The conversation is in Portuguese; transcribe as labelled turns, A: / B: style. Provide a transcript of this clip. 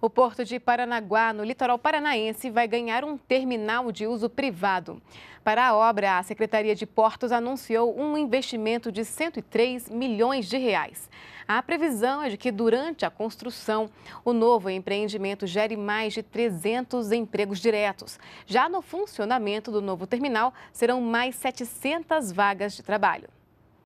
A: O porto de Paranaguá, no litoral paranaense, vai ganhar um terminal de uso privado. Para a obra, a Secretaria de Portos anunciou um investimento de 103 milhões de reais. A previsão é de que, durante a construção, o novo empreendimento gere mais de 300 empregos diretos. Já no funcionamento do novo terminal, serão mais 700 vagas de trabalho.